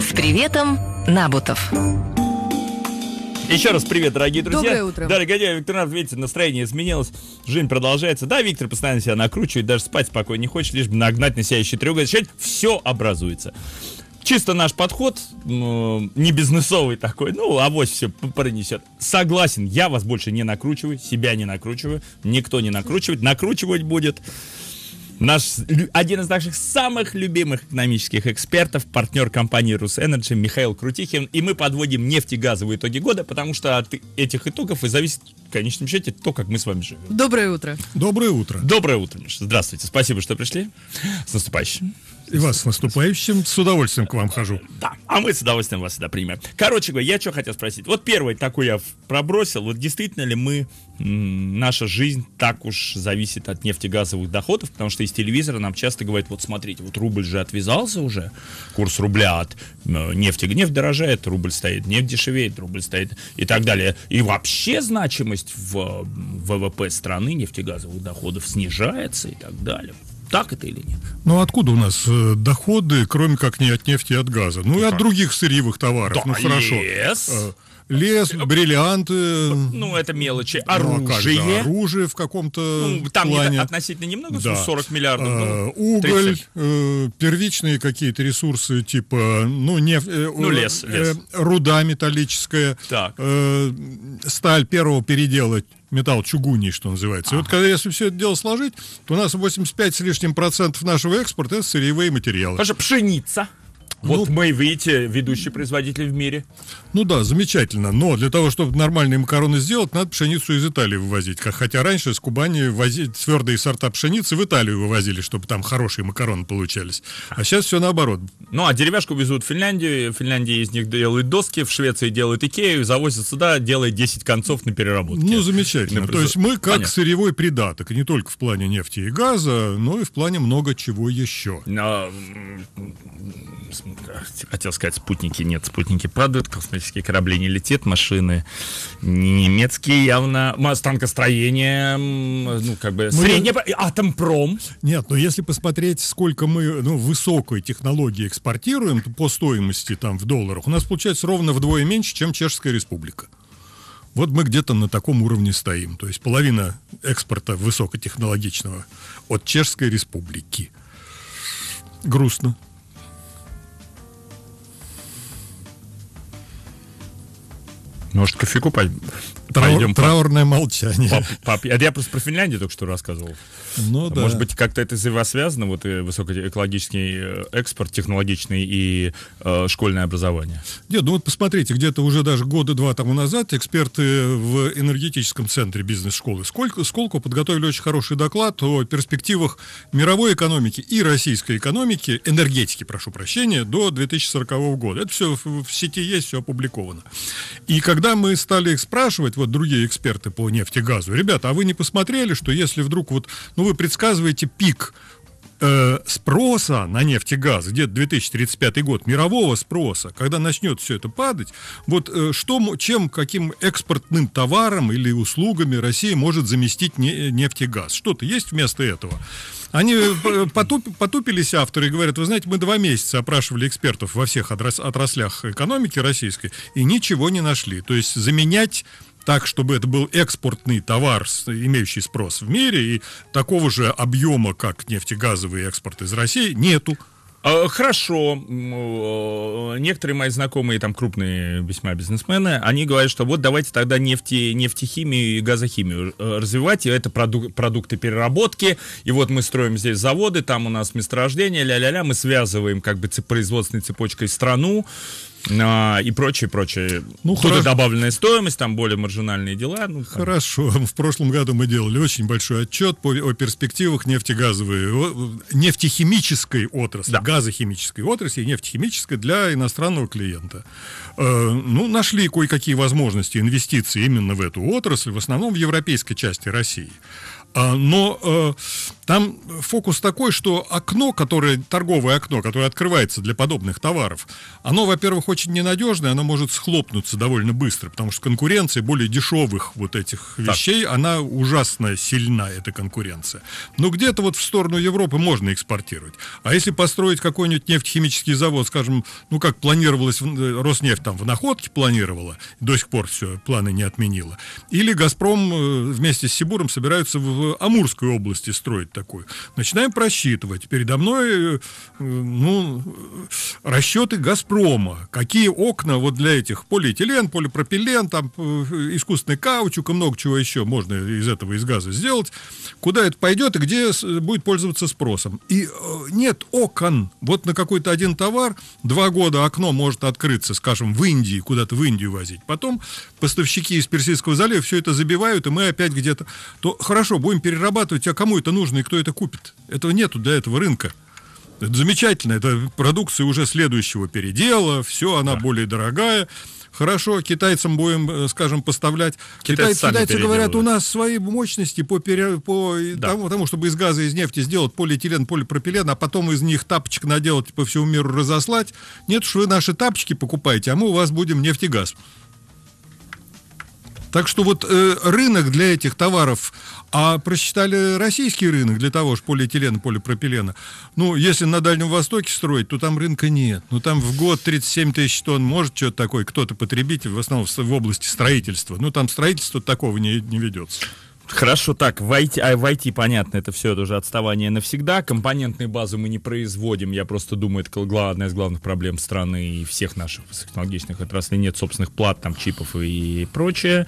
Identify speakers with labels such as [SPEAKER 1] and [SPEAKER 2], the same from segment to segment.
[SPEAKER 1] С приветом, Набутов. Еще раз привет,
[SPEAKER 2] дорогие друзья. Доброе утро. Дарья Гадяева, Виктор Нав, видите, настроение изменилось, жизнь продолжается. Да, Виктор постоянно себя накручивает, даже спать спокойно не хочет, лишь бы нагнать на себя еще треугольник. Все образуется. Чисто наш подход, ну, не бизнесовый такой, ну, авось все пронесет. Согласен, я вас больше не накручиваю, себя не накручиваю, никто не накручивает, накручивать будет Наш, один из наших самых любимых экономических экспертов, партнер компании «Русэнерджи» Михаил Крутихин. И мы подводим нефтегазовые итоги года, потому что от этих итогов и зависит в конечном счете то, как мы с вами живем. Доброе утро. Доброе утро. Доброе утро, Миша. Здравствуйте. Спасибо, что пришли.
[SPEAKER 3] С наступающим. И вас с наступающим. С удовольствием к вам хожу. Да,
[SPEAKER 2] а мы с удовольствием вас сюда примем. Короче говоря, я что хотел спросить. Вот первый такой я пробросил. Вот действительно ли мы, наша жизнь так уж зависит от нефтегазовых доходов? Потому что из телевизора нам часто говорят, вот смотрите, вот рубль же отвязался уже, курс рубля от нефти. Нефть дорожает, рубль стоит, нефть дешевеет, рубль стоит и так далее. И вообще значимость в ВВП страны нефтегазовых доходов снижается и так далее. Так это или нет?
[SPEAKER 3] Ну откуда у нас э, доходы, кроме как не от нефти и от газа? Ну, и от других сырьевых товаров. Да, ну хорошо. Yes. Лес, э, э, бриллианты. Ну,
[SPEAKER 2] это мелочи. Ну, а оружие. Ну,
[SPEAKER 3] оружие в каком-то ну, Там плане. Не, относительно немного, да. 40 ну, миллиардов. А, уголь, 30. э, первичные какие-то ресурсы, типа, ну, не, э, ну лес, э, лес. руда металлическая, так. Э, сталь первого передела металл чугуний, что называется. И вот когда, если все это дело сложить, то у нас 85 с лишним процентов нашего экспорта — это сырьевые материалы. Даже пшеница. Вот ну, мы, видите, ведущий производитель в мире. Ну да, замечательно. Но для того, чтобы нормальные макароны сделать, надо пшеницу из Италии вывозить. хотя раньше с Кубани возить твердые сорта пшеницы в Италию вывозили, чтобы там хорошие макароны получались. А сейчас все наоборот. Ну а деревяшку везут в Финляндию. В Финляндии из них
[SPEAKER 2] делают доски, в Швеции делают Икею, завозят сюда, делает 10 концов на переработке.
[SPEAKER 3] Ну замечательно. Наприз... То есть мы как Понятно. сырьевой придаток, не только в плане нефти и газа, но и в плане много чего еще.
[SPEAKER 2] Но хотел сказать, спутники нет, спутники падают, космические корабли не летят, машины не немецкие явно, станкостроение, а ну, как бы, ну, среднее,
[SPEAKER 3] я... атомпром. Нет, но ну, если посмотреть, сколько мы, ну, высокой технологии экспортируем по стоимости там в долларах, у нас получается ровно вдвое меньше, чем Чешская Республика. Вот мы где-то на таком уровне стоим. То есть половина экспорта высокотехнологичного от Чешской Республики. Грустно.
[SPEAKER 2] Может, кофейку по... Траур, пойдем? Траурное по... молчание. По, по... Я просто про Финляндию только что рассказывал. Ну, а да. Может быть, как-то это взаимосвязано, вот и э, высокоэкологический э, экспорт, технологичный и э, школьное образование?
[SPEAKER 3] Нет, ну вот посмотрите, где-то уже даже года два тому назад эксперты в энергетическом центре бизнес-школы Сколько, сколько подготовили очень хороший доклад о перспективах мировой экономики и российской экономики, энергетики, прошу прощения, до 2040 года. Это все в сети есть, все опубликовано. И как когда мы стали их спрашивать, вот другие эксперты по нефтегазу, ребята, а вы не посмотрели, что если вдруг вот, ну вы предсказываете пик э, спроса на нефть и газ, где-то 2035 год, мирового спроса, когда начнет все это падать, вот э, что, чем, каким экспортным товаром или услугами Россия может заместить не, нефть и газ? Что-то есть вместо этого? Они э, э, потуп, потупились авторы и говорят, вы знаете, мы два месяца опрашивали экспертов во всех отраслях экономики российской и ничего не нашли. То есть заменять так, чтобы это был экспортный товар, имеющий спрос в мире, и такого же объема, как нефтегазовый экспорт
[SPEAKER 2] из России, нету. Э, хорошо. Некоторые мои знакомые, там крупные весьма бизнесмены, они говорят, что вот давайте тогда нефти, нефтехимию и газохимию э, развивать, и это продук- продукты переработки, и вот мы строим здесь заводы, там у нас месторождение, ля-ля-ля, мы связываем как бы производственной цепочкой страну, а, и прочее, прочее. Ну, Кто-то хорошо. добавленная стоимость, там более маржинальные дела. Ну,
[SPEAKER 3] Хорошо. В прошлом году мы делали очень большой отчет по, о перспективах нефтегазовой, о, нефтехимической отрасли, да. газохимической отрасли и нефтехимической для иностранного клиента. Э, ну, нашли кое-какие возможности инвестиций именно в эту отрасль, в основном в европейской части России. А, но э, там фокус такой, что окно, которое, торговое окно, которое открывается для подобных товаров, оно, во-первых, очень ненадежное, оно может схлопнуться довольно быстро, потому что конкуренция более дешевых вот этих так. вещей, она ужасно сильна, эта конкуренция. Но где-то вот в сторону Европы можно экспортировать. А если построить какой-нибудь нефтехимический завод, скажем, ну как планировалось, э, Роснефть там в находке планировала, до сих пор все, планы не отменила. Или Газпром э, вместе с Сибуром собираются в Амурской области строить такую. Начинаем просчитывать. Передо мной э, э, ну, э, расчеты «Газпрома». Какие окна вот для этих полиэтилен, полипропилен, там искусственный каучук и много чего еще можно из этого, из газа сделать. Куда это пойдет и где будет пользоваться спросом. И нет окон. Вот на какой-то один товар два года окно может открыться, скажем, в Индии, куда-то в Индию возить. Потом поставщики из Персидского залива все это забивают, и мы опять где-то... То хорошо, будем перерабатывать, а кому это нужно и кто это купит? Этого нету для этого рынка. Это замечательно, это продукция уже следующего передела, все, она да. более дорогая. Хорошо, китайцам будем, э, скажем, поставлять. Китайцы, китайцы, говорят, у нас свои мощности по, пере, по да. тому, тому, чтобы из газа, из нефти сделать полиэтилен, полипропилен, а потом из них тапочек наделать по всему миру разослать. Нет уж, вы наши тапочки покупаете, а мы у вас будем нефтегаз. Так что вот э, рынок для этих товаров, а просчитали российский рынок для того же полиэтилена, полипропилена. Ну, если на Дальнем Востоке строить, то там рынка нет. Ну, там в год 37 тысяч тонн может что-то такое, кто-то потребитель, в основном в области строительства. Ну, там строительство такого не, не ведется.
[SPEAKER 2] Хорошо, так, в IT, а в IT понятно, это все, это уже отставание навсегда. Компонентные базы мы не производим. Я просто думаю, это одна из главных проблем страны и всех наших высокотехнологичных отраслей. Нет собственных плат, там, чипов и прочее.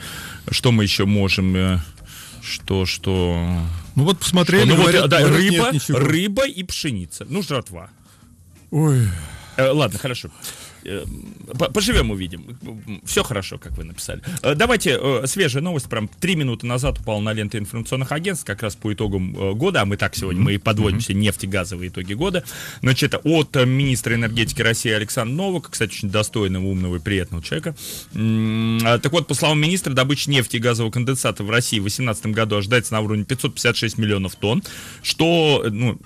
[SPEAKER 2] Что мы еще можем э, что, что... Ну вот посмотрели, что, ну, говорят, вот, да, говорят, рыба, нет, рыба и пшеница. Ну, жратва. Ой. Э, ладно, хорошо. Э, Поживем, увидим. Все хорошо, как вы написали. Э, давайте э, свежая новость. Прям три минуты назад упала на ленты информационных агентств, как раз по итогам года. А мы так сегодня мы и подводим все нефтегазовые итоги года. Значит, от министра энергетики России Александра Новака, кстати, очень достойного, умного и приятного человека. А, так вот, по словам министра, добыча нефти и газового конденсата в России в 2018 году ожидается на уровне 556 миллионов тонн, что, ну,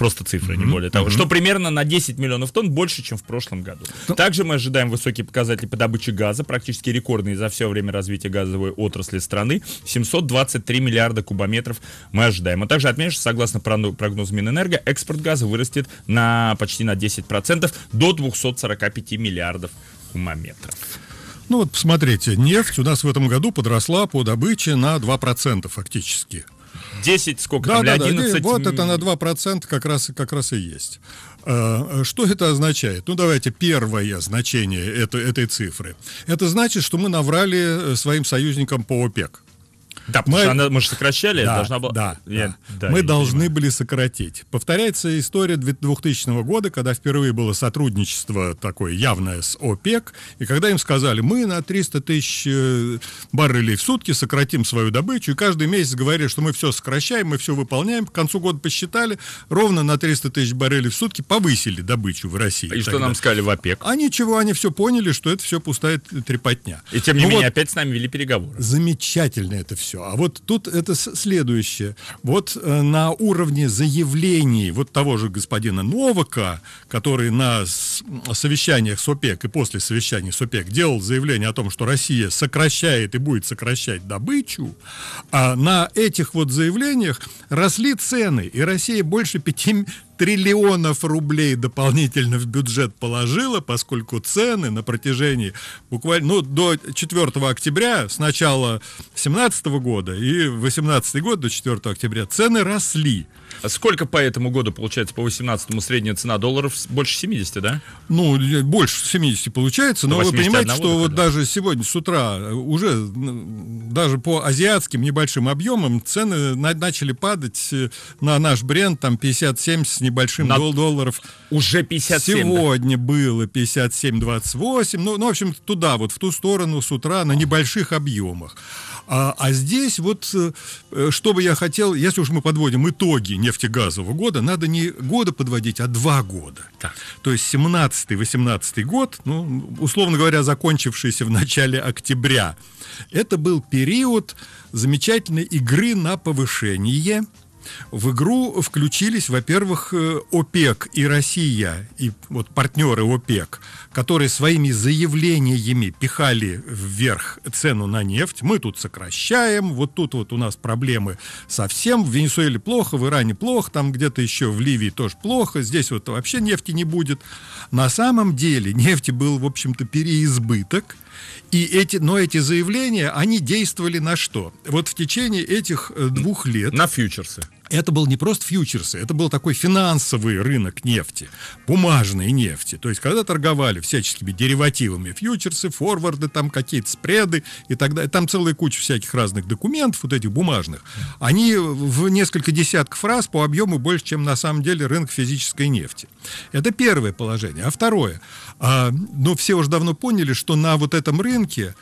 [SPEAKER 2] просто цифры, не более того, что примерно на 10 миллионов тонн больше, чем в прошлом году. Ну, также мы ожидаем высокие показатели по добыче газа, практически рекордные за все время развития газовой отрасли страны. 723 миллиарда кубометров мы ожидаем. А также отмечу, что согласно прогнозу Минэнерго, экспорт газа вырастет на почти на 10% до 245 миллиардов кубометров.
[SPEAKER 3] Ну вот посмотрите, нефть у нас в этом году подросла по добыче на 2% фактически. 10, сколько да, там, да, 11... вот это на 2% как раз, как раз и есть. А, а что это означает? Ну, давайте первое значение этой этой цифры. Это значит, что мы наврали э, своим союзникам по ОПЕК. Да, мы, она, мы
[SPEAKER 2] же сокращали, да, должна была... Да, да, да, мы
[SPEAKER 3] должны понимаю. были сократить. Повторяется история 2000 года, когда впервые было сотрудничество такое явное с ОПЕК, и когда им сказали, мы на 300 тысяч э, баррелей в сутки сократим свою добычу, и каждый месяц говорили, что мы все сокращаем, мы все выполняем. К концу года посчитали, ровно на 300 тысяч баррелей в сутки повысили добычу в России. И тогда. что нам
[SPEAKER 2] сказали в ОПЕК?
[SPEAKER 3] А ничего, они все поняли, что это все пустая трепотня.
[SPEAKER 2] И тем не ну, менее вот, опять с нами
[SPEAKER 3] вели переговоры. Замечательно это все все. А вот тут это следующее. Вот э, на уровне заявлений вот того же господина Новака, который на совещаниях с ОПЕК и после совещаний с ОПЕК делал заявление о том, что Россия сокращает и будет сокращать добычу, а на этих вот заявлениях росли цены, и Россия больше 5 триллионов рублей дополнительно в бюджет положила, поскольку цены на протяжении буквально ну, до 4 октября с начала 2017 года и 2018 год до 4 октября цены росли. Сколько по этому году, получается, по 18-му
[SPEAKER 2] средняя цена долларов? Больше 70, да?
[SPEAKER 3] Ну, больше 70 получается, но вы понимаете, что вот даже сегодня с утра э, уже даже по азиатским небольшим объемам цены на начали падать э, на наш бренд, там 57 с небольшим на... дол долларов. Уже 57, Сегодня да? было 57,28, ну, ну, в общем, туда вот, в ту сторону с утра на небольших объемах. А, а здесь вот, э, э, что бы я хотел, если уж мы подводим итоги нефтегазового года, надо не года подводить, а два года. Так. То есть 17-18 год, ну, условно говоря, закончившийся в начале октября, это был период замечательной игры на повышение в игру включились, во-первых, э, ОПЕК и Россия, и вот партнеры ОПЕК, которые своими заявлениями пихали вверх цену на нефть. Мы тут сокращаем, вот тут вот у нас проблемы совсем, в Венесуэле плохо, в Иране плохо, там где-то еще в Ливии тоже плохо, здесь вот вообще нефти не будет. На самом деле нефти был, в общем-то, переизбыток, и эти, но эти заявления, они действовали на что? Вот в течение этих э, двух лет... На фьючерсы это был не просто фьючерсы, это был такой финансовый рынок нефти, бумажной нефти. То есть, когда торговали всяческими деривативами, фьючерсы, форварды, там какие-то спреды и так далее, там целая куча всяких разных документов, вот этих бумажных, они в несколько десятков раз по объему больше, чем на самом деле рынок физической нефти. Это первое положение. А второе, а, ну, все уже давно поняли, что на вот этом рынке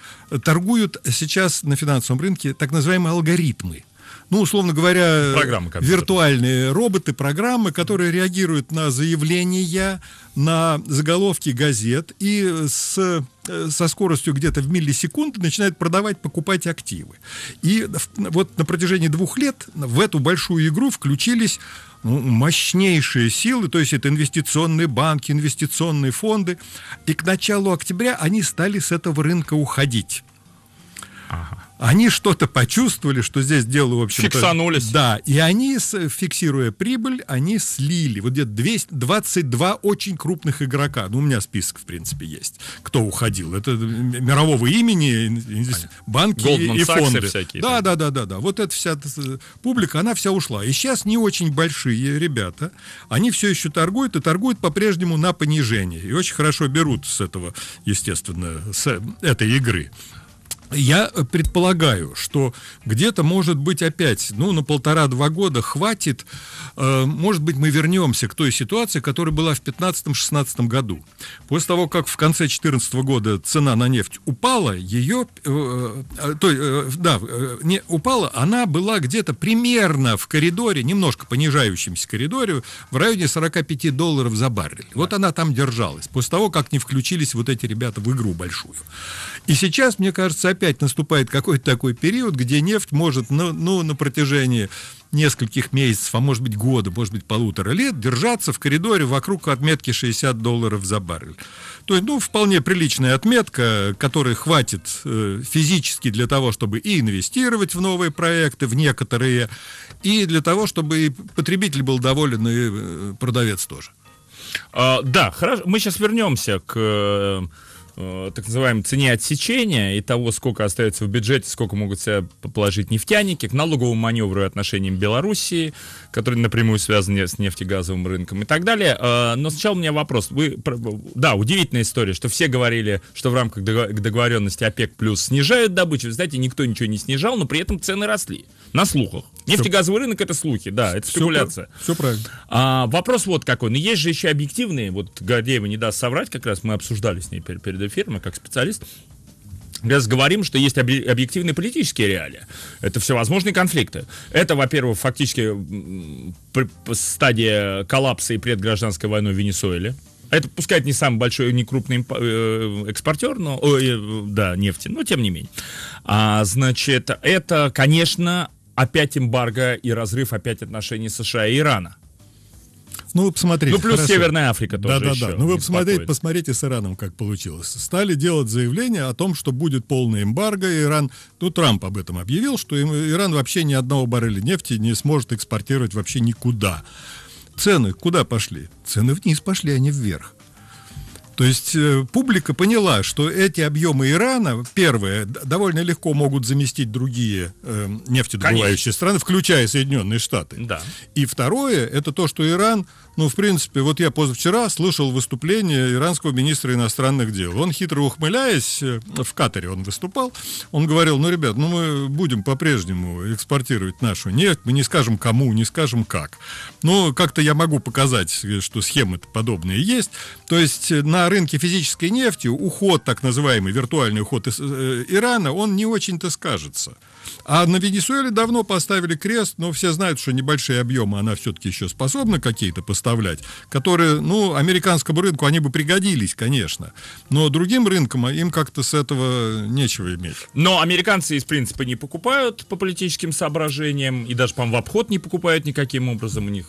[SPEAKER 3] торгуют сейчас на финансовом рынке так называемые алгоритмы ну, условно говоря, программы виртуальные роботы, программы, которые реагируют на заявления, на заголовки газет и с со скоростью где-то в миллисекунды начинают продавать, покупать активы. И вот на протяжении двух лет в эту большую игру включились ну, мощнейшие силы, то есть это инвестиционные банки, инвестиционные фонды. И к началу октября они стали с этого рынка уходить. Ага они что-то почувствовали, что здесь дело, в общем Фиксанулись. Да, и они, фиксируя прибыль, они слили. Вот где-то 22 очень крупных игрока. Ну, у меня список, в принципе, есть, кто уходил. Это э, мирового имени, банки Goldman и Sachs фонды. Всякие, да, да, да, да, да. Вот эта вся э, публика, она вся ушла. И сейчас не очень большие ребята, они все еще торгуют, и торгуют по-прежнему на понижение. И очень хорошо берут с этого, естественно, с этой игры. Я предполагаю, что где-то, может быть, опять, ну, на полтора-два года хватит, э, может быть, мы вернемся к той ситуации, которая была в 2015-2016 году. После того, как в конце 2014 года цена на нефть упала, ее, э, э то, э, да, э, не упала, она была где-то примерно в коридоре, немножко понижающемся коридоре, в районе 45 долларов за баррель. Вот она там держалась, после того, как не включились вот эти ребята в игру большую. И сейчас, мне кажется, опять наступает какой-то такой период, где нефть может, ну, ну на протяжении нескольких месяцев, а может быть года, может быть полутора лет, держаться в коридоре вокруг отметки 60 долларов за баррель. То есть, ну, вполне приличная отметка, которой хватит э, физически для того, чтобы и инвестировать в новые проекты, в некоторые, и для того, чтобы и потребитель был доволен, и э, продавец тоже. А, да, хорошо. Мы сейчас вернемся к э, Э, так называемой
[SPEAKER 2] цене отсечения и того, сколько остается в бюджете, сколько могут себя положить нефтяники, к налоговому маневру и отношениям Белоруссии, которые напрямую связаны с нефтегазовым рынком и так далее. Э, но сначала у меня вопрос. Вы, да, удивительная история, что все говорили, что в рамках договоренности ОПЕК плюс снижают добычу. Вы знаете, никто ничего не снижал, но при этом цены росли на слухах. Нефтегазовый рынок это слухи, да, это спекуляция. Все правильно. А, вопрос вот какой. Но есть же еще объективные, вот Гордеева не даст соврать, как раз мы обсуждали с ней перед, перед эфиром, как специалист, раз говорим, что есть объективные политические реалии. Это всевозможные конфликты. Это, во-первых, фактически стадия коллапса и предгражданской войны в Венесуэле. Это, пускай это не самый большой, не крупный э, экспортер, но, о, э, да, нефти, но тем не менее. А, значит, это, конечно, опять эмбарго и разрыв опять отношений США и Ирана.
[SPEAKER 3] Ну, вы посмотрите. Ну, плюс хорошо. Северная Африка тоже. Да, да, да. Ну, вы посмотрите, посмотрите с Ираном, как получилось. Стали делать заявление о том, что будет полный эмбарго. Иран, ну, Трамп об этом объявил, что Иран вообще ни одного барреля нефти не сможет экспортировать вообще никуда. Цены куда пошли? Цены вниз пошли, а не вверх. То есть э, публика поняла, что эти объемы Ирана, первое, довольно легко могут заместить другие э, нефтедобывающие Конечно. страны, включая Соединенные Штаты. Да. И второе, это то, что Иран, ну, в принципе, вот я позавчера слышал выступление иранского министра иностранных дел. Он, хитро ухмыляясь, э, в Катаре он выступал, он говорил, ну, ребят, ну, мы будем по-прежнему экспортировать нашу нефть, мы не скажем кому, не скажем как. Но как-то я могу показать, э, что схемы подобные есть. То есть на на рынке физической нефти уход, так называемый виртуальный уход из э, Ирана, он не очень-то скажется. А на Венесуэле давно поставили крест, но все знают, что небольшие объемы она все-таки еще способна какие-то поставлять, которые, ну, американскому рынку они бы пригодились, конечно, но другим рынкам а им как-то с этого нечего иметь. Но американцы
[SPEAKER 2] из принципа не
[SPEAKER 3] покупают по политическим соображениям,
[SPEAKER 2] и даже, по-моему, в обход не покупают никаким образом у них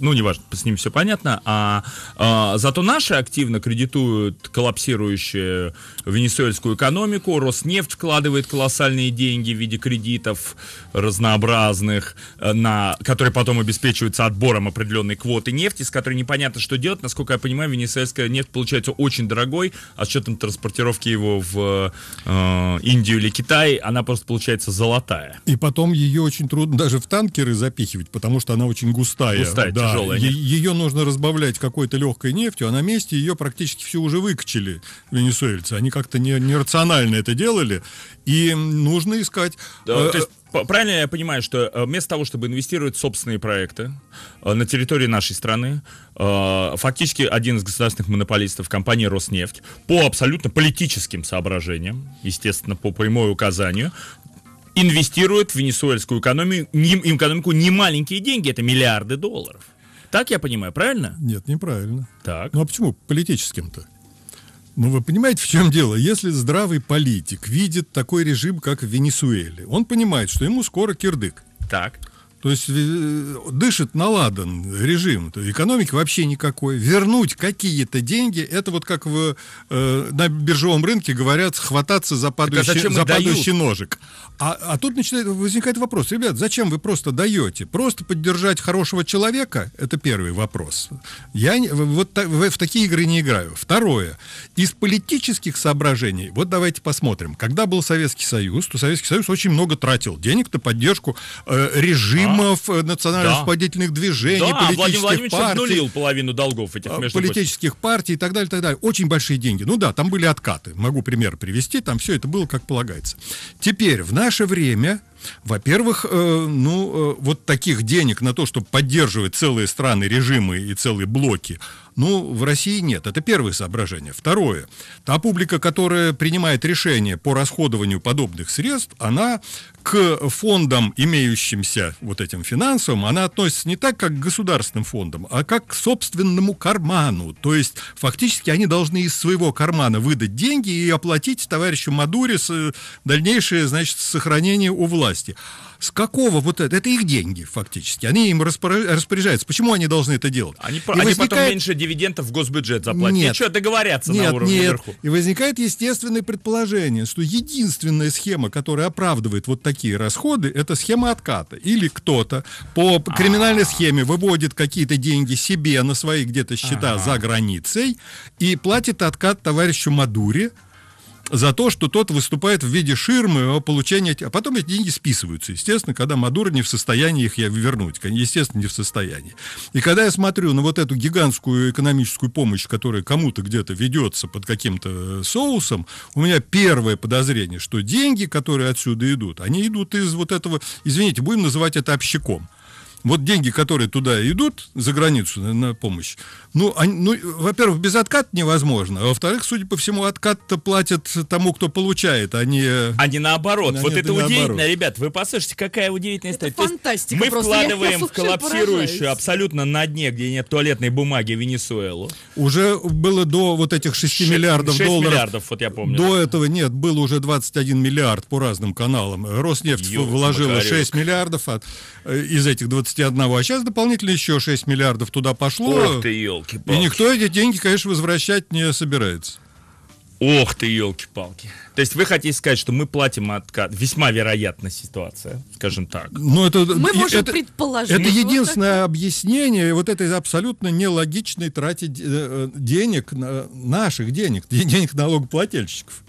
[SPEAKER 2] ну, неважно, с ним все понятно, а, а зато наши активно кредитуют коллапсирующую венесуэльскую экономику, Роснефть вкладывает колоссальные деньги в виде кредитов разнообразных, э, на, которые потом обеспечиваются отбором определенной квоты нефти, с которой непонятно, что делать. Насколько я понимаю, венесуэльская нефть получается очень дорогой, а с учетом транспортировки его в э, э, Индию или Китай, она просто получается золотая.
[SPEAKER 3] И потом ее очень трудно даже в танкеры запихивать, потому что она очень густая. Густая, да, тяжелая. Ее нужно разбавлять какой-то легкой нефтью, а на месте ее практически все уже выкачали венесуэльцы. Они как-то не, нерационально это делали, и нужно искать... Да, э, то есть
[SPEAKER 2] Правильно я понимаю, что э, вместо того, чтобы инвестировать собственные проекты э, на территории нашей страны, фактически один из государственных монополистов компании «Роснефть» по абсолютно политическим соображениям, естественно, по прямой указанию, инвестирует в венесуэльскую экономию, экономику не маленькие деньги, это миллиарды долларов. Так я понимаю,
[SPEAKER 3] правильно? Нет, неправильно. Так. Ну а почему политическим-то? Ну вы понимаете, в чем дело? Если здравый политик видит такой режим, как в Венесуэле, он понимает, что ему скоро кирдык. Так. То есть э, дышит наладан режим, то экономики вообще никакой. Вернуть какие-то деньги, это вот как в, э, на биржевом рынке говорят, хвататься за а падающий, а за падающий ножик. А, а тут начинает, возникает вопрос, ребят, зачем вы просто даете? Просто поддержать хорошего человека, это первый вопрос. Я вот так, в, в такие игры не играю. Второе, из политических соображений, вот давайте посмотрим. Когда был Советский Союз, то Советский Союз очень много тратил денег на поддержку э, режима фильмов, да. Э, национальных да. поддельных движений, да, политических Владимир партий. обнулил
[SPEAKER 2] половину долгов этих, а, между
[SPEAKER 3] Политических прочим. партий и так далее, и так далее. Очень большие деньги. Ну да, там были откаты. Могу пример привести. Там все это было как полагается. Теперь, в наше время во-первых, э, ну, э, вот таких денег на то, чтобы поддерживать целые страны, режимы и целые блоки, ну, в России нет. Это первое соображение. Второе. Та публика, которая принимает решение по расходованию подобных средств, она к фондам, имеющимся вот этим финансовым, она относится не так, как к государственным фондам, а как к собственному карману. То есть, фактически, они должны из своего кармана выдать деньги и оплатить товарищу Мадуре э, дальнейшее, значит, сохранение у власти власти. С какого вот это? Это их деньги, фактически. Они им распоряжаются. Почему они должны это делать? Они, они возникает... потом меньше дивидендов в госбюджет заплатят. Нет, Ничего, договорятся нет, на уровне нет. вверху. И возникает естественное предположение, что единственная схема, которая оправдывает вот такие расходы, это схема отката. Или кто-то по а. криминальной схеме выводит какие-то деньги себе на свои где-то счета за границей и платит откат товарищу Мадуре, за то, что тот выступает в виде ширмы о а получении... А потом эти деньги списываются, естественно, когда Мадуро не в состоянии их вернуть. Естественно, не в состоянии. И когда я смотрю на вот эту гигантскую экономическую помощь, которая кому-то где-то ведется под каким-то э, соусом, у меня первое подозрение, что деньги, которые отсюда идут, они идут из вот этого... Извините, будем называть это общаком вот деньги, которые туда идут, за границу, на, на помощь, ну, ну, во-первых, без отката невозможно, а во-вторых, судя по всему, откат-то платят тому, кто получает, а не... А не наоборот.
[SPEAKER 2] А вот не это наоборот. удивительно,
[SPEAKER 3] ребят, вы послушайте, какая удивительная история. Это
[SPEAKER 1] фантастика Мы просто. вкладываем я, я в коллапсирующую,
[SPEAKER 2] абсолютно на дне, где нет туалетной бумаги, Венесуэлу.
[SPEAKER 3] Уже было до вот этих 6, 6 миллиардов 6 долларов. миллиардов, вот я помню. До этого нет, было уже 21 миллиард по разным каналам. Роснефть Ё, вложила Макарек. 6 миллиардов, а Э, из этих 21, а сейчас дополнительно еще 6 миллиардов туда пошло. Ох ты, елки палки И никто эти деньги, конечно, возвращать не собирается. Ох ты, елки-палки.
[SPEAKER 2] То есть вы хотите сказать, что мы платим откат. Весьма вероятная ситуация, скажем так.
[SPEAKER 3] Но ну, это, мы можем это,
[SPEAKER 1] предположить. Это ну, единственное
[SPEAKER 3] вот объяснение вот этой абсолютно нелогичной трате э, денег, наших денег, денег налогоплательщиков.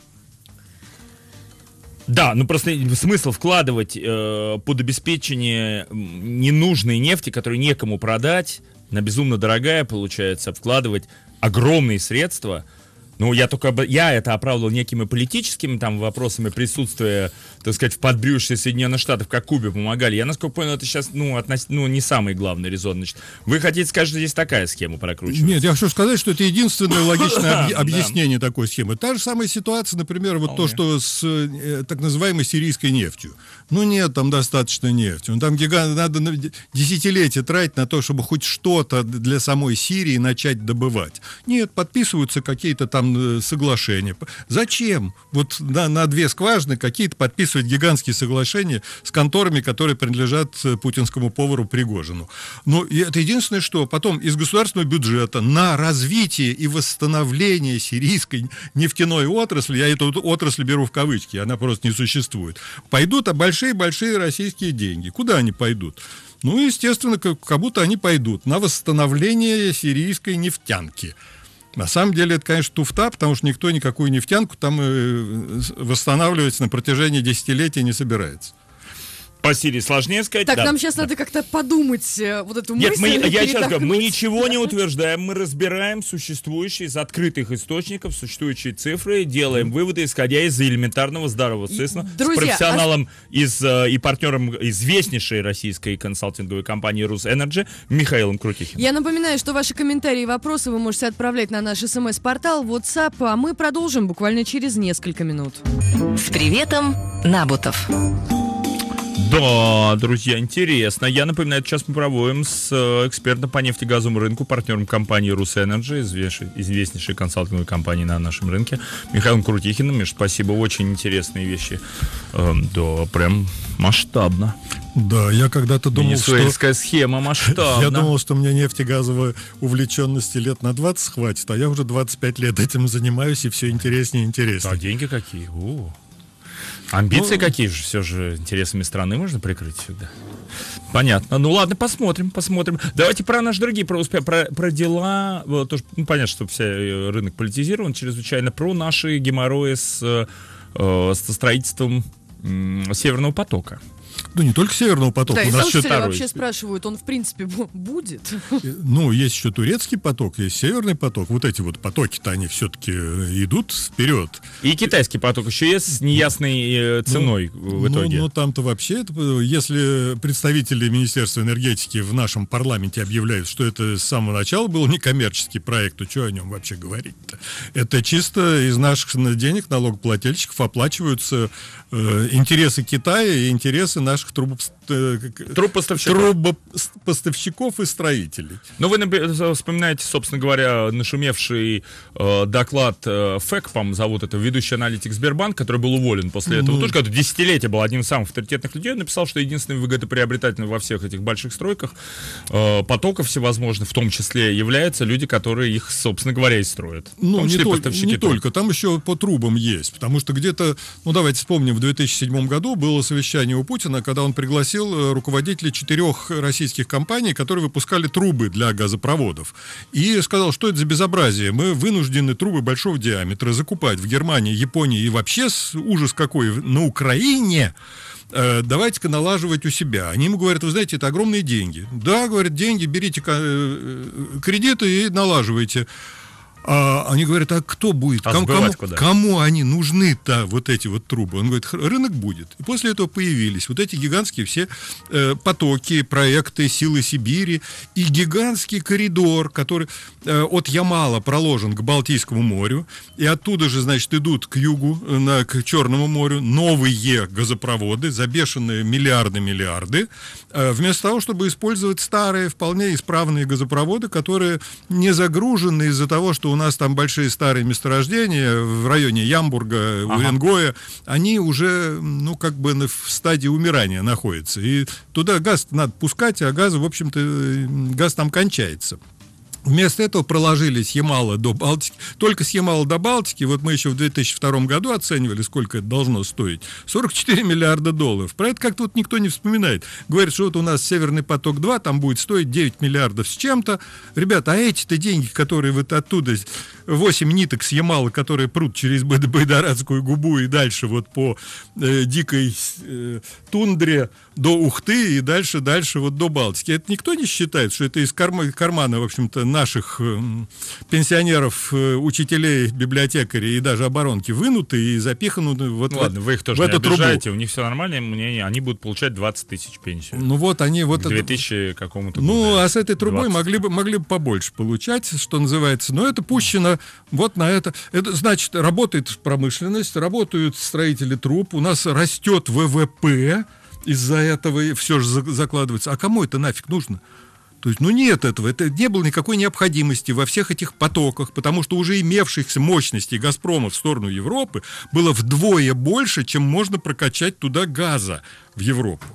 [SPEAKER 3] Да, ну просто смысл вкладывать э, под обеспечение
[SPEAKER 2] ненужной нефти, которую некому продать, на безумно дорогая получается, вкладывать огромные средства – ну, я только я это оправдывал некими политическими там вопросами присутствия, так сказать, в подбрюшье Соединенных Штатов, как Кубе помогали. Я, насколько понял, это сейчас, ну, относ... ну, не самый главный резон. Значит, вы хотите сказать, что здесь такая схема прокручивается?
[SPEAKER 3] Нет, я хочу сказать, что это единственное логичное объяснение такой схемы. Та же самая ситуация, например, вот то, что с э, так называемой сирийской нефтью. Ну нет, там достаточно нефти. Ну, там гигант, надо десятилетия тратить на то, чтобы хоть что-то для самой Сирии начать добывать. Нет, подписываются какие-то там э, соглашения. Зачем? Вот на, на две скважины какие-то подписывают гигантские соглашения с конторами, которые принадлежат э, путинскому повару Пригожину. Но ну, это единственное, что потом из государственного бюджета на развитие и восстановление сирийской нефтяной отрасли, я эту отрасль беру в кавычки, она просто не существует, пойдут а большие большие-большие российские деньги. Куда они пойдут? Ну, естественно, как, как будто они пойдут на восстановление сирийской нефтянки. На самом деле это, конечно, туфта, потому что никто никакую нефтянку там э, восстанавливать на протяжении десятилетий не собирается. По Сирии сложнее сказать. Так, да. нам
[SPEAKER 1] сейчас да. надо как-то подумать э, вот эту Нет, мысль. Нет, я сейчас говорю,
[SPEAKER 3] мы ничего не утверждаем, мы
[SPEAKER 2] разбираем существующие из открытых источников существующие цифры, делаем выводы, исходя из элементарного здорового смысла. с а профессионалом а... из, э, и партнером известнейшей российской консалтинговой компании «Русэнерджи» Михаилом Крутихиным.
[SPEAKER 1] Я напоминаю, что ваши комментарии и вопросы вы можете отправлять на наш смс-портал, WhatsApp, а мы продолжим буквально через несколько минут. С приветом, Набутов.
[SPEAKER 2] Да, друзья, интересно. Я напоминаю, сейчас мы проводим с э, экспертом по нефтегазовому рынку, партнером компании «Русэнерджи», известнейшей консалтинговой компании на нашем рынке, Михаилом Крутихиным. Миш, спасибо, очень интересные вещи. Эм, да, прям масштабно. Да, я когда-то думал, что... схема масштабная. Я думал,
[SPEAKER 3] что у мне нефтегазовой увлеченности лет на 20 хватит, а я уже 25 лет этим занимаюсь, и все интереснее и интереснее. А деньги какие?
[SPEAKER 2] О. Амбиции ну, какие же, все же интересами страны можно прикрыть всегда. Понятно. Ну ладно, посмотрим, посмотрим. Давайте про наши другие, про успех, про, про дела. Тоже, ну, понятно, что вся э, рынок политизирован чрезвычайно. Про наши геморрои с, э, э со строительством э, Северного потока.
[SPEAKER 3] Ну, не только Северного потока.
[SPEAKER 2] Да, у нас
[SPEAKER 1] еще второй. вообще спрашивают, он в принципе будет?
[SPEAKER 3] Ну, есть еще турецкий поток, есть Северный поток. Вот эти вот потоки-то они все-таки э, идут вперед. И китайский поток еще есть с неясной э, ценой ну, в итоге. Ну, ну там-то вообще, э, если представители Министерства энергетики в нашем парламенте объявляют, что это с самого начала был некоммерческий проект, то что о нем вообще говорить-то? Это чисто из наших денег налогоплательщиков оплачиваются э, интересы Китая и интересы наших наших трубопоставщиков. Э, э, и строителей.
[SPEAKER 2] Ну, вы э, вспоминаете, собственно говоря, нашумевший э, доклад э, ФЭК, по зовут это, ведущий аналитик Сбербанк, который был уволен после этого. Ну... Тоже когда десятилетие был одним из самых авторитетных людей. Он написал, что единственный выгодоприобретатель во всех этих больших стройках э, потоков всевозможных, в том числе, являются люди, которые их, собственно говоря, и строят.
[SPEAKER 3] Ну, не, только, не только, там еще по трубам есть. Потому что где-то, ну, давайте вспомним, в 2007 году было совещание у Путина, когда он пригласил э, руководителей четырех российских компаний, которые выпускали трубы для газопроводов. И сказал, что это за безобразие. Мы вынуждены трубы большого диаметра закупать в Германии, Японии и вообще ужас какой на Украине э, давайте-ка налаживать у себя. Они ему говорят, вы знаете, это огромные деньги. Да, говорят, деньги, берите э, кредиты и налаживайте. А они говорят, а кто будет? А кому, кому, куда? кому они нужны-то, вот эти вот трубы? Он говорит, рынок будет. И после этого появились вот эти гигантские все э, потоки, проекты «Силы Сибири» и гигантский коридор, который э, от Ямала проложен к Балтийскому морю, и оттуда же, значит, идут к югу, э, на, к Черному морю новые газопроводы, забешенные миллиарды-миллиарды, э, вместо того, чтобы использовать старые, вполне исправные газопроводы, которые не загружены из-за того, что у нас там большие старые месторождения в районе Ямбурга, ага. Уренгоя, они уже, ну, как бы в стадии умирания находятся. И туда газ надо пускать, а газа, в общем-то, э, газ там кончается. Вместо этого проложили с Ямала до Балтики. Только с Ямала до Балтики, вот мы еще в 2002 году оценивали, сколько это должно стоить. 44 миллиарда долларов. Про это как-то вот никто не вспоминает. Говорят, что вот у нас Северный поток-2, там будет стоить 9 миллиардов с чем-то. Ребята, а эти-то деньги, которые вот оттуда, 8 ниток с Ямала, которые прут через Байдарадскую губу и дальше вот по э, дикой э, тундре до Ухты и дальше-дальше вот до Балтики. Это никто не считает, что это из карма, кармана, в общем-то, наших э, пенсионеров, э, учителей, библиотекарей и даже оборонки вынуты и запиханы вот Ладно, в, вы их тоже не обижаете, трубу.
[SPEAKER 2] у них все нормально, мнение, они будут получать 20 тысяч пенсии. Ну вот они вот... К 2000 какому-то Ну, а с этой трубой 20. могли
[SPEAKER 3] бы, могли бы побольше получать, что называется. Но это пущено вот на это. это значит, работает промышленность, работают строители труб, у нас растет ВВП, из-за этого все же закладывается. А кому это нафиг нужно? То есть, ну нет этого, это не было никакой необходимости во всех этих потоках, потому что уже имевшихся мощностей «Газпрома» в сторону Европы было вдвое больше, чем можно прокачать туда газа в Европу.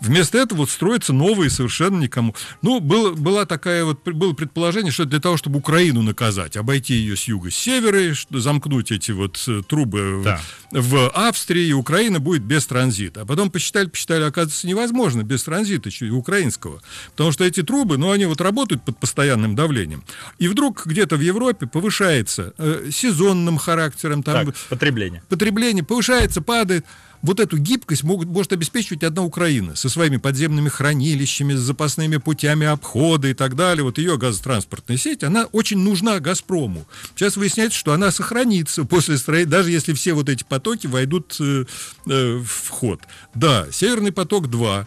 [SPEAKER 3] Вместо этого вот строятся новые совершенно никому. Ну, было, была такая вот, было предположение, что для того, чтобы Украину наказать, обойти ее с юга, с севера, замкнуть эти вот э, трубы да. в Австрии, и Украина будет без транзита. А потом посчитали, посчитали, оказывается, невозможно без транзита украинского. Потому что эти трубы, ну, они вот работают под постоянным давлением. И вдруг где-то в Европе повышается э, сезонным характером. Там, так, потребление. Потребление повышается, падает. Вот эту гибкость могут, может обеспечивать одна Украина со своими подземными хранилищами, с запасными путями обхода и так далее. Вот ее газотранспортная сеть, она очень нужна «Газпрому». Сейчас выясняется, что она сохранится после строительства, даже если все вот эти потоки войдут э, э, в ход. Да, «Северный поток-2»,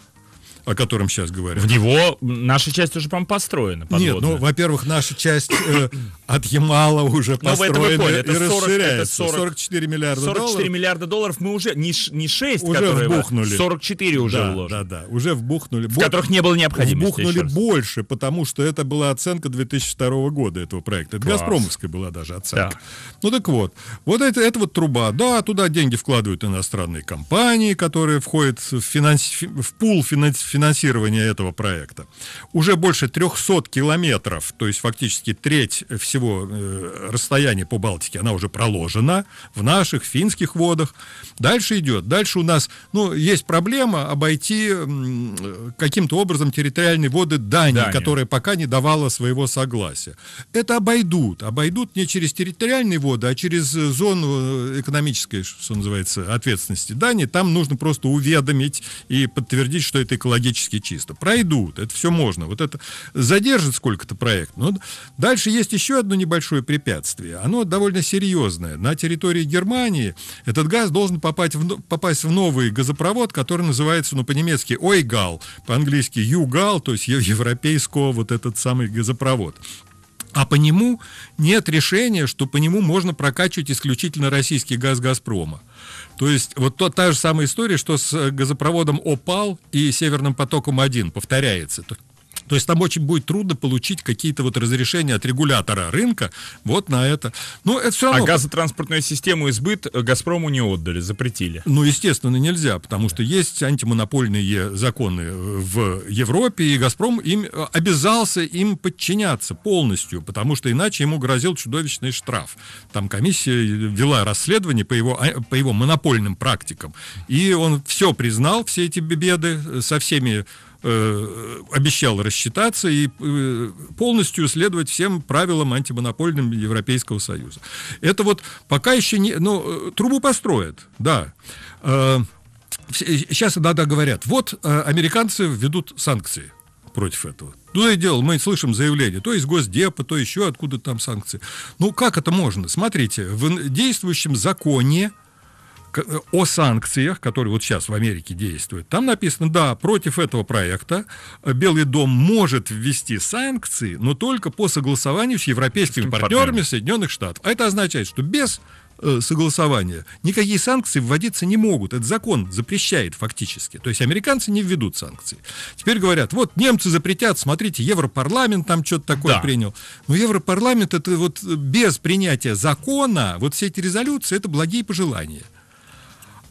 [SPEAKER 3] о котором сейчас говорят. В него наша часть уже, по-моему, построена. Подводная. Нет, ну, во-первых, наша часть э, от Ямала уже построена ну, это и это 40, расширяется. Это 40, 44 миллиарда 44 долларов.
[SPEAKER 2] миллиарда долларов мы уже, не, не 6, уже которые вбухнули. 44 уже да, вложили. Да, да,
[SPEAKER 3] уже вбухнули. В которых не было необходимости. Вбухнули больше, потому что это была оценка 2002 года этого проекта. Это Класс. Газпромовская была даже оценка. Да. Ну так вот, вот это, это вот труба. Да, туда деньги вкладывают иностранные компании, которые входят в, финанс... в пул финанс финансирования этого проекта. Уже больше 300 километров, то есть фактически треть всего э, расстояния по Балтике, она уже проложена в наших финских водах. Дальше идет. Дальше у нас, ну, есть проблема обойти э, каким-то образом территориальные воды Дании, Дания. которая пока не давала своего согласия. Это обойдут. Обойдут не через территориальные воды, а через зону э, экономической, что называется, ответственности Дании. Там нужно просто уведомить и подтвердить, что это экологически экологически чисто. Пройдут, это все можно. Вот это задержит сколько-то проект. Но дальше есть еще одно небольшое препятствие. Оно довольно серьезное. На территории Германии этот газ должен попасть в, попасть в новый газопровод, который называется, ну, по-немецки «Ойгал», по-английски «Югал», то есть европейского вот этот самый газопровод. А по нему нет решения, что по нему можно прокачивать исключительно российский газ «Газпрома». То есть вот то, та же самая история, что с э, газопроводом «Опал» и «Северным потоком-1» повторяется. То есть там очень будет трудно получить какие-то вот разрешения от регулятора рынка вот на это. Но это все а равно... А газотранспортную систему избыт «Газпрому» не отдали, запретили. Ну, естественно, нельзя, потому что есть антимонопольные законы в Европе, и «Газпром» им э, обязался им подчиняться полностью, потому что иначе ему грозил чудовищный штраф. Там комиссия вела расследование по его, а, по его монопольным практикам, и он все признал, все эти беды э, со всеми Э, обещал рассчитаться и э, полностью следовать всем правилам антимонопольным Европейского Союза. Это вот пока еще не... Ну, э, трубу построят, да. Э, сейчас э, иногда говорят, вот э, американцы ведут санкции против этого. Ну и дело, мы слышим заявление, то есть Госдепа, то еще откуда там санкции. Ну как это можно? Смотрите, в действующем законе о санкциях, которые вот сейчас в Америке действуют, там написано, да, против этого проекта э, Белый дом может ввести санкции, но только по согласованию с европейскими партнерами, партнерами Соединенных Штатов. А это означает, что без э, согласования, никакие санкции вводиться не могут. Этот закон запрещает фактически. То есть американцы не введут санкции. Теперь говорят, вот немцы запретят, смотрите, Европарламент там что-то такое да. принял. Но Европарламент это вот без принятия закона, вот все эти резолюции, это благие пожелания.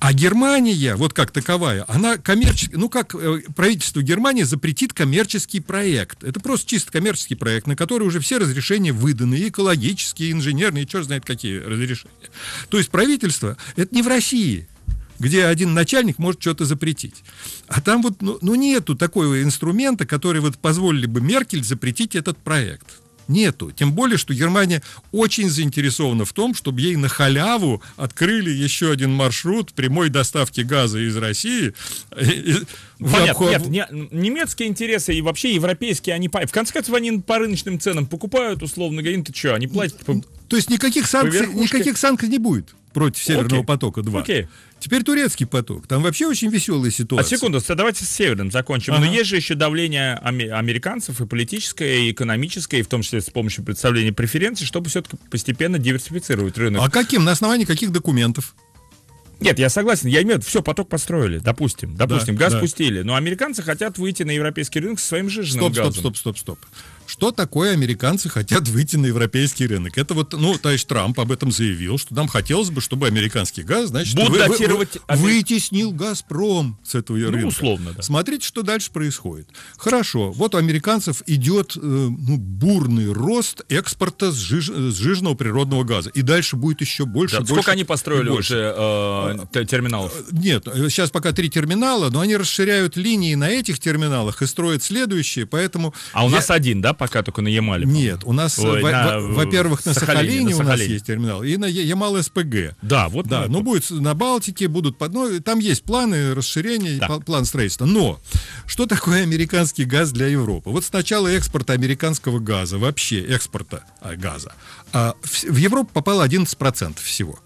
[SPEAKER 3] А Германия, вот как таковая, она коммерческая, ну как э, правительство Германии запретит коммерческий проект. Это просто чисто коммерческий проект, на который уже все разрешения выданы, и экологические, и инженерные, и черт знает какие разрешения. То есть правительство, это не в России, где один начальник может что-то запретить. А там вот, ну, ну нету такого инструмента, который вот позволили бы Меркель запретить этот проект. Нету. Тем более, что Германия очень заинтересована в том, чтобы ей на халяву открыли еще один маршрут прямой доставки газа из России. Понятно, обход...
[SPEAKER 2] нет, немецкие интересы и вообще европейские, они, в конце концов, они по рыночным ценам покупают, условно
[SPEAKER 3] говоря, ну, ты что, они платят То есть никаких санкций, никаких санкций не будет? против Северного Окей. потока 2. Окей. Теперь турецкий поток. Там вообще очень веселая ситуация. А секунду, давайте с Северным закончим.
[SPEAKER 2] Ага. Но есть же еще давление американцев и политическое, и экономическое, и в том числе с помощью представления преференций, чтобы все-таки постепенно диверсифицировать рынок. А
[SPEAKER 3] каким? На основании каких документов? Нет, я согласен. Я имею в виду, все, поток построили, допустим. Допустим, да, газ да.
[SPEAKER 2] пустили. Но американцы хотят выйти на европейский рынок со своим жиженным стоп, газом. Стоп,
[SPEAKER 3] стоп, стоп, стоп что такое американцы хотят выйти на европейский рынок. Это вот, ну, товарищ Трамп об этом заявил, что нам хотелось бы, чтобы американский газ, значит, вы, вы, вы, вытеснил Газпром с этого ну, рынка. условно, да. Смотрите, что дальше происходит. Хорошо, вот у американцев идет э, ну, бурный рост экспорта сжиж, сжиженного природного газа. И дальше будет еще больше, да, больше Сколько они построили больше. уже э, терминалов? Э, нет, э, сейчас пока три терминала, но они расширяют линии на этих терминалах и строят следующие, поэтому... А у я... нас один, да? пока только на Ямале? Нет, у нас, во-первых, на, Сахалине, у нас есть терминал, и на Ямал-СПГ. Да, вот. Да, ну будет на Балтике, будут под... Ну, там есть планы расширения, план строительства. Но что такое американский газ для Европы? Вот сначала экспорт американского газа, вообще экспорта а, газа. А, в Европу попало 11% всего.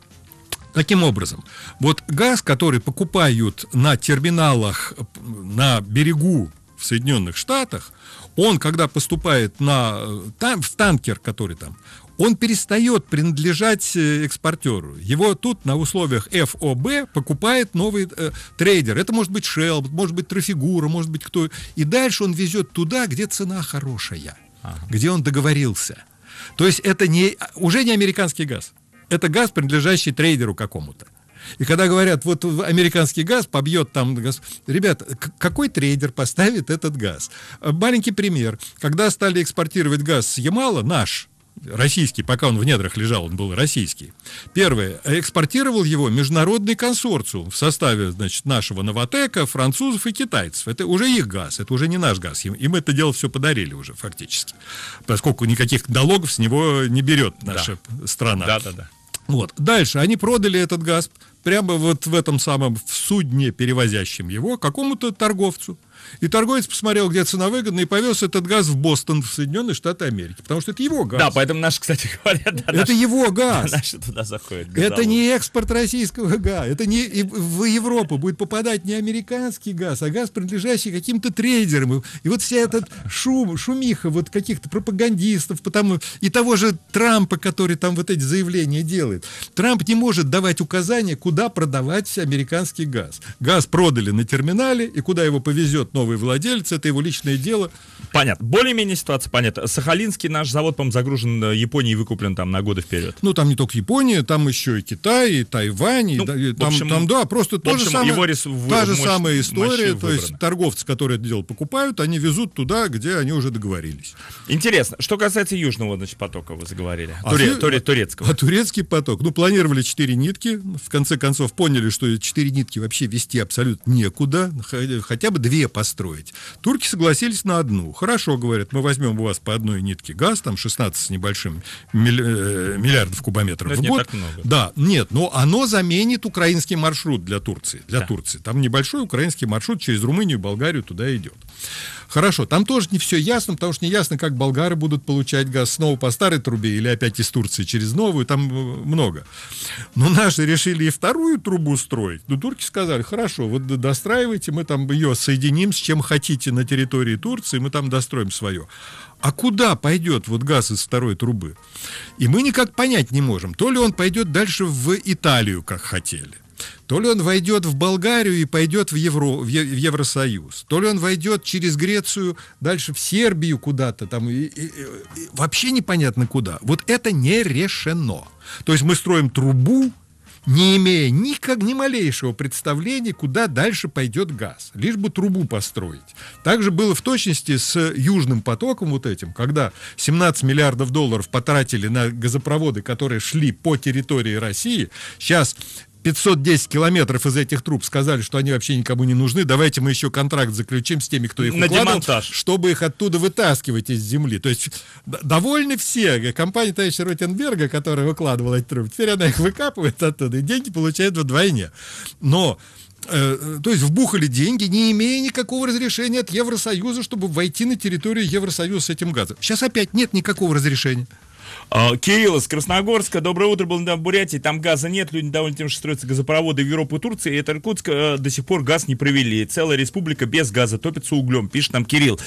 [SPEAKER 3] Таким образом, вот газ, который покупают на терминалах на берегу в Соединенных Штатах, он, когда поступает на, э, там, в танкер, который там, он перестает принадлежать э, экспортеру. Его тут на условиях ФОБ покупает новый э, трейдер. Это может быть Shell, может быть Трафигура, может быть кто. И дальше он везет туда, где цена хорошая, ага. где он договорился. То есть это не, уже не американский газ. Это газ, принадлежащий трейдеру какому-то. И когда говорят, вот американский газ побьет там газ, ребят, какой трейдер поставит этот газ? Э, маленький пример. Когда стали экспортировать газ с Ямала, наш, российский, пока он в недрах лежал, он был российский. Первое, экспортировал его международный консорциум в составе, значит, нашего Новотека, французов и китайцев. Это уже их газ, это уже не наш газ. Им, им это дело все подарили уже фактически, поскольку никаких налогов с него не берет наша да. страна. Да, да, да. Вот. Дальше они продали этот газ прямо вот в этом самом в судне, перевозящем его, какому-то торговцу. И торговец посмотрел, где цена выгодна, и повез этот газ в Бостон, в Соединенные Штаты Америки. Потому что это его газ. Да, поэтому наши, кстати говоря, да, это наши, его газ. Да,
[SPEAKER 2] наши туда заходят. Газовод. Это
[SPEAKER 3] не экспорт российского газа. Это не в Европу будет попадать не американский газ, а газ, принадлежащий каким-то трейдерам. И вот вся этот шум, шумиха вот каких-то пропагандистов, потому и того же Трампа, который там вот эти заявления делает. Трамп не может давать указания, куда продавать американский газ. Газ продали на терминале, и куда его повезет придет новый владелец, это его личное дело. Понятно. Более-менее ситуация понятна. Сахалинский наш завод, по-моему, загружен э, Японией и выкуплен там на годы вперед. Ну, там не только Япония, там еще и Китай, и Тайвань, ну, и, и там, общем, там, да, просто то же самое, его рис... та же самая история, то выбрана. есть торговцы, которые это дело покупают, они везут туда, где они уже договорились. Интересно, что касается южного, значит, потока вы заговорили, а Туре... ты... Туре... А- турецкого. А турецкий поток, ну, планировали четыре нитки, в конце концов поняли, что четыре нитки вообще вести абсолютно некуда, хотя бы две построить. Турки согласились на одну. Хорошо, говорят, мы возьмем у вас по одной нитке газ, там 16 с небольшим э, миллиардов кубометров Это в год. Да, нет, но оно заменит украинский маршрут для Турции. Для да. Турции. Там небольшой украинский маршрут через Румынию, Болгарию туда идет. Хорошо, там тоже не все ясно, потому что не ясно, как болгары будут получать газ снова по старой трубе или опять из Турции через новую, там э, много. Но наши решили и вторую трубу строить. Но турки сказали, хорошо, вот достраивайте, мы там ее соединим самим с чем хотите на территории Турции, мы там достроим свое. А куда пойдет вот газ из второй трубы? И мы никак понять не можем, то ли он пойдет дальше в Италию, как хотели, то ли он войдет в Болгарию и пойдет в, Евро, в, Евросоюз, то ли он войдет через Грецию дальше в Сербию куда-то там, и, и, и, вообще непонятно куда. Вот это не решено. То есть мы строим трубу, не имея никак, ни малейшего представления, куда дальше пойдет газ, лишь бы трубу построить. Также было в точности с Южным потоком вот этим, когда 17 миллиардов долларов потратили на газопроводы, которые шли по территории России. Сейчас 510 километров из этих труб сказали, что они вообще никому не нужны. Давайте мы еще контракт заключим с теми, кто их На укладывал, демонтаж. чтобы их оттуда вытаскивать из земли. То есть довольны все. Э, компания товарища Ротенберга, которая выкладывала эти трубы, теперь она их выкапывает оттуда и деньги получает вдвойне. Но э, э, то есть вбухали деньги, не имея никакого разрешения от Евросоюза, чтобы войти на территорию Евросоюза с этим газом. Сейчас опять нет никакого разрешения. А, Кирилл из Красногорска. Доброе утро. Был на Бурятии. Там газа нет. Люди довольны тем, что строятся газопроводы
[SPEAKER 2] в Европу и Турции. И от Иркутска э, до сих пор газ не провели. Целая республика без газа топится углем. Пишет нам Кирилл.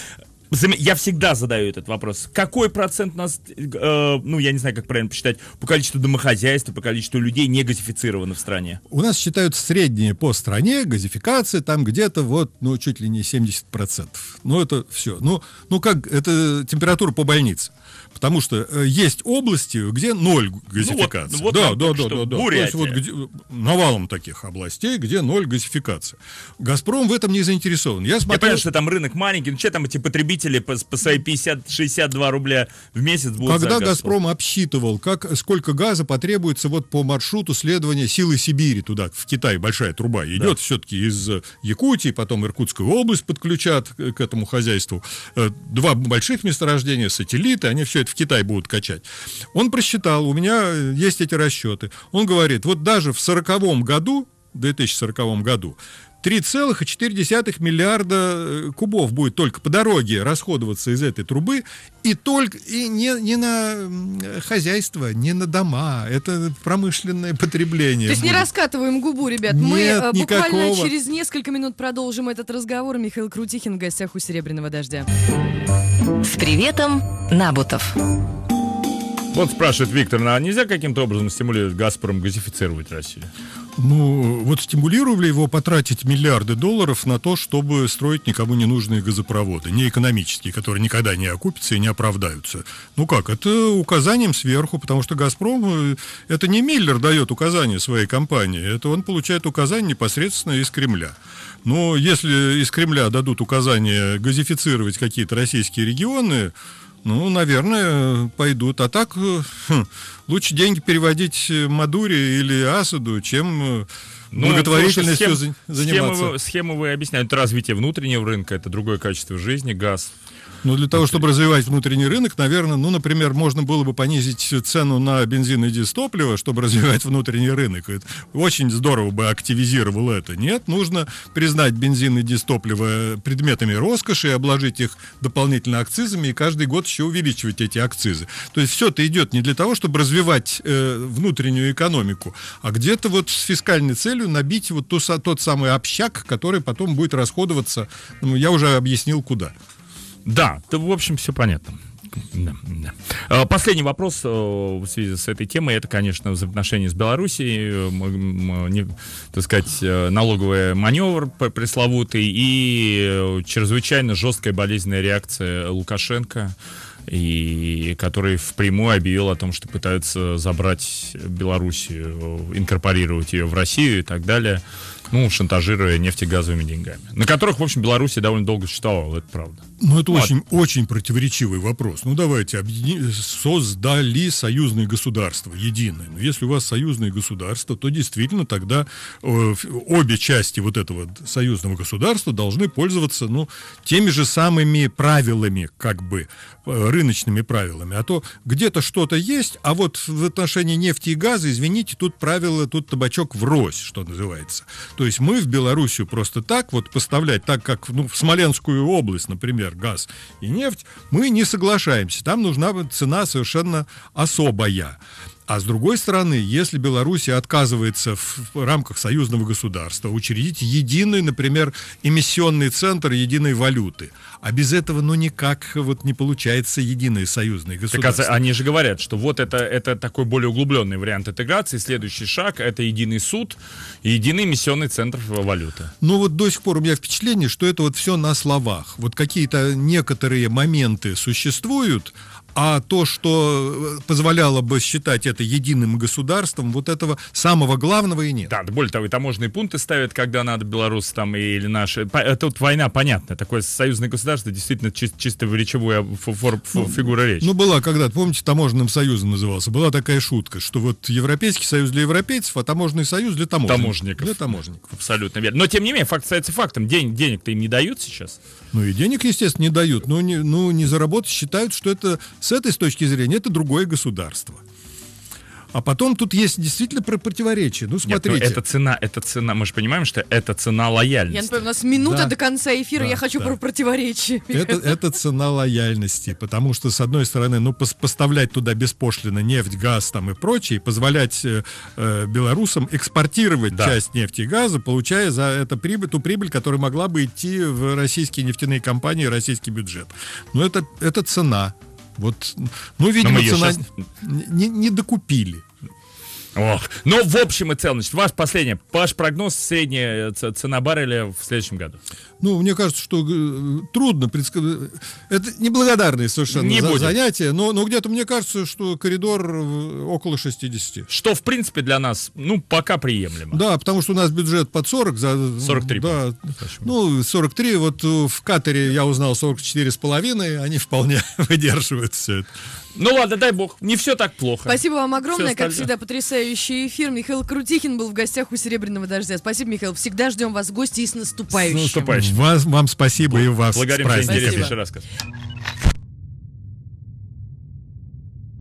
[SPEAKER 2] Я всегда задаю этот вопрос. Какой процент у нас, э, ну, я не знаю, как правильно посчитать, по количеству домохозяйств, по количеству людей не газифицировано в стране?
[SPEAKER 3] У нас считают средние по стране газификация, там где-то вот, ну, чуть ли не 70%. Ну, это все. Ну, ну как, это температура по больнице. Потому что э, есть области, где ноль ну газификации. Ну, вот, да, вот да, да, да, да. То есть вот где, навалом таких областей, где ноль газификации. Газпром в этом не заинтересован. Я, смотрел... Я понимаю, что там рынок
[SPEAKER 2] маленький, ну что там эти потребители по, по свои 50-62 рубля в месяц будут Когда Газпром. Газпром
[SPEAKER 3] обсчитывал, как, сколько газа потребуется вот по маршруту следования силы Сибири туда, в Китай большая труба идет да. все-таки из э, Якутии, потом Иркутскую область подключат э, к этому хозяйству. Два больших месторождения, сателлиты, они все все это в Китай будут качать. Он просчитал, у меня э, есть эти расчеты. Он говорит, вот даже в сороковом году 2040 году. 3,4 миллиарда э, кубов будет только по дороге расходоваться из этой трубы, и только и не, не на хозяйство, не на дома. Это промышленное потребление. То есть будет. не
[SPEAKER 1] раскатываем губу, ребят. Нет, Мы э, никакого. буквально через несколько минут продолжим этот разговор. Михаил Крутихин в гостях у «Серебряного дождя». С приветом, Набутов.
[SPEAKER 2] Вот спрашивает Виктор, а нельзя каким-то образом стимулировать «Газпром» газифицировать Россию?
[SPEAKER 3] Ну, вот стимулировали его потратить миллиарды долларов на то, чтобы строить никому не нужные газопроводы, не экономические, которые никогда не окупятся и не оправдаются. Ну как, это указанием сверху, потому что «Газпром», э, это не Миллер дает указания своей компании, это он получает указания непосредственно из Кремля. Но если из Кремля дадут указания газифицировать какие-то российские регионы, ну, наверное, пойдут. А так э, хм, лучше деньги переводить э, Мадуре или Асаду, чем э, ну, благотворительностью схем, заниматься. Схемы,
[SPEAKER 2] схемы вы объясняете Это развитие внутреннего рынка, это другое качество
[SPEAKER 3] жизни, газ ну, для того, чтобы развивать внутренний рынок, наверное, ну, например, можно было бы понизить цену на бензин и дистопливо, чтобы развивать внутренний рынок. Это очень здорово бы активизировало это. Нет, нужно признать бензин и дистопливо предметами роскоши и обложить их дополнительно акцизами, и каждый год еще увеличивать эти акцизы. То есть все это идет не для того, чтобы развивать э, внутреннюю экономику, а где-то вот с фискальной целью набить вот ту, тот самый общак, который потом будет расходоваться, ну, я уже объяснил, куда. Да, то в общем, все понятно. Да, да. А, последний вопрос
[SPEAKER 2] э, в связи с этой темой, это, конечно, взаимоотношения с Белоруссией, э, так сказать, э, налоговый маневр пресловутый и чрезвычайно жесткая болезненная реакция Лукашенко и который впрямую объявил о том, что пытаются забрать Белоруссию, инкорпорировать ее в Россию и так далее, ну, шантажируя нефтегазовыми деньгами, на которых, в общем, Белоруссия довольно долго существовала,
[SPEAKER 3] это правда. Ну, это вот. очень, очень противоречивый вопрос. Ну, давайте, объедини... создали союзные государства, единые. Но если у вас союзные государства, то действительно тогда э, обе части вот этого союзного государства должны пользоваться, ну, теми же самыми правилами, как бы, э, рыночными правилами. А то где-то что-то есть, а вот в отношении нефти и газа, извините, тут правила, тут табачок врозь, что называется. То есть мы в Белоруссию просто так вот поставлять, так как, ну, в Смоленскую область, например, например, газ и нефть, мы не соглашаемся. Там нужна цена совершенно особая. А с другой стороны, если Беларусь отказывается в рамках союзного государства учредить единый, например, эмиссионный центр единой валюты, а без этого, ну, никак вот не получается единое союзное а государство. Так, они же говорят, что
[SPEAKER 2] вот это, это такой более углубленный вариант интеграции. Следующий шаг — это единый суд и единый эмиссионный центр валюты.
[SPEAKER 3] Ну, вот до сих пор у меня впечатление, что это вот все на словах. Вот какие-то некоторые моменты существуют, а то, что э, позволяло бы считать это единым государством, вот этого самого главного и нет. Да, более того, и
[SPEAKER 2] таможенные пункты ставят, когда надо белорусы там или наши. вот э, война, понятно, такое союзное государство, действительно чис чисто речевая э, фор ну, фигура речи. Ну,
[SPEAKER 3] была когда помните, таможенным союзом назывался, была такая шутка, что вот Европейский союз для европейцев, а таможенный союз для таможенников. Таможников. Для таможенников. Абсолютно верно. Но, тем не менее, факт остается фактом. День, денег-то им не дают сейчас. Ну и денег, естественно, не дают. Ну не, ну, не заработать. Считают, что это с этой точки зрения это другое государство. А потом тут есть действительно противоречие. Ну, ну, смотрите. Нет, ну, это цена, это цена. Мы же понимаем, что это цена лояльности. Я
[SPEAKER 1] напомню, у нас минута да. до конца эфира, да, я хочу да. про противоречие. Это, это
[SPEAKER 3] цена лояльности, потому что, с одной стороны, ну, пос поставлять туда беспошлино нефть, газ там и прочее, позволять э, э, белорусам экспортировать да. часть нефти и газа, получая за это прибыль, ту прибыль, которая могла бы идти в российские нефтяные компании, российский бюджет. Но ну, это, это цена. Вот, ну, видимо, цена сейчас... не, не докупили. Ох. Ну, в общем и целом, значит, ваш последний, ваш
[SPEAKER 2] прогноз, средняя э, цена барреля в следующем году.
[SPEAKER 3] Ну, мне кажется, что э, трудно предсказать. Э, это неблагодарное совершенно не за- занятие, но, но где-то мне кажется, что коридор около 60.
[SPEAKER 2] Что, в принципе, для нас, ну, пока приемлемо.
[SPEAKER 3] Да, потому что у нас бюджет под 40. За, 43. Да, ну, 43. Вот в Катаре я узнал 44 с половиной, они вполне выдерживают все это. Ну ладно, дай бог, не все так плохо. Спасибо вам огромное, как всегда,
[SPEAKER 1] потрясающий эфир. Михаил Крутихин был в гостях у «Серебряного дождя». Спасибо, Михаил, всегда ждем вас в гости и с наступающим. С
[SPEAKER 3] наступающим. Вас, вам спасибо и вас Благодарим с праздником.
[SPEAKER 2] Спасибо.